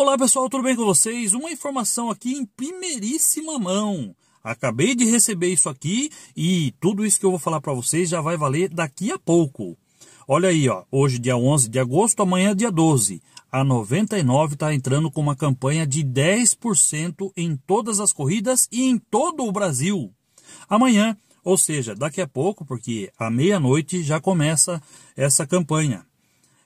Olá pessoal, tudo bem com vocês? Uma informação aqui em primeiríssima mão. Acabei de receber isso aqui e tudo isso que eu vou falar para vocês já vai valer daqui a pouco. Olha aí, ó, hoje dia 11 de agosto, amanhã dia 12. A 99 está entrando com uma campanha de 10% em todas as corridas e em todo o Brasil. Amanhã, ou seja, daqui a pouco, porque à meia-noite já começa essa campanha.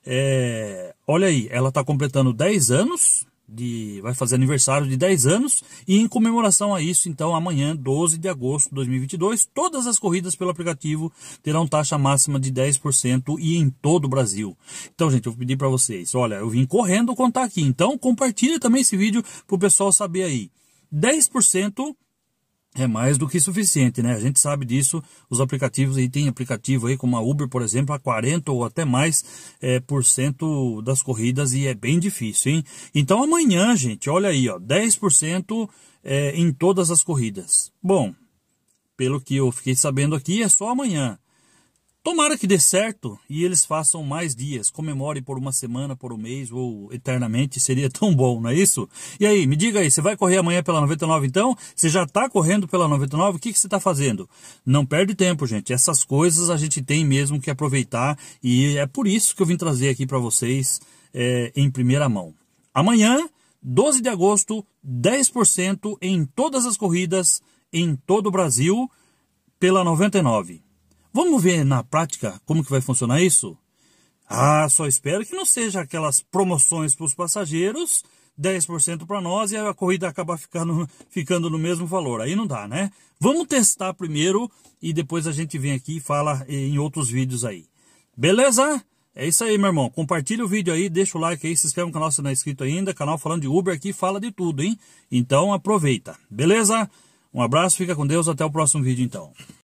É, olha aí, ela está completando 10 anos, de, vai fazer aniversário de 10 anos, e em comemoração a isso, então amanhã, 12 de agosto de 2022, todas as corridas pelo aplicativo terão taxa máxima de 10% e em todo o Brasil. Então, gente, eu vou pedir para vocês, olha, eu vim correndo contar aqui, então compartilha também esse vídeo para o pessoal saber aí. 10% é mais do que suficiente, né? A gente sabe disso, os aplicativos aí tem aplicativo aí como a Uber, por exemplo, a 40 ou até mais é, por cento das corridas e é bem difícil, hein? Então amanhã, gente, olha aí, ó, 10% é, em todas as corridas. Bom, pelo que eu fiquei sabendo aqui, é só amanhã. Tomara que dê certo e eles façam mais dias, comemore por uma semana, por um mês ou eternamente, seria tão bom, não é isso? E aí, me diga aí, você vai correr amanhã pela 99 então? Você já está correndo pela 99? O que, que você está fazendo? Não perde tempo, gente. Essas coisas a gente tem mesmo que aproveitar e é por isso que eu vim trazer aqui para vocês é, em primeira mão. Amanhã, 12 de agosto, 10% em todas as corridas em todo o Brasil pela 99. Vamos ver na prática como que vai funcionar isso? Ah, só espero que não seja aquelas promoções para os passageiros, 10% para nós e a corrida acabar ficando, ficando no mesmo valor. Aí não dá, né? Vamos testar primeiro e depois a gente vem aqui e fala eh, em outros vídeos aí. Beleza? É isso aí, meu irmão. Compartilha o vídeo aí, deixa o like aí, se inscreve no canal se não é inscrito ainda. Canal falando de Uber aqui, fala de tudo, hein? Então aproveita. Beleza? Um abraço, fica com Deus, até o próximo vídeo então.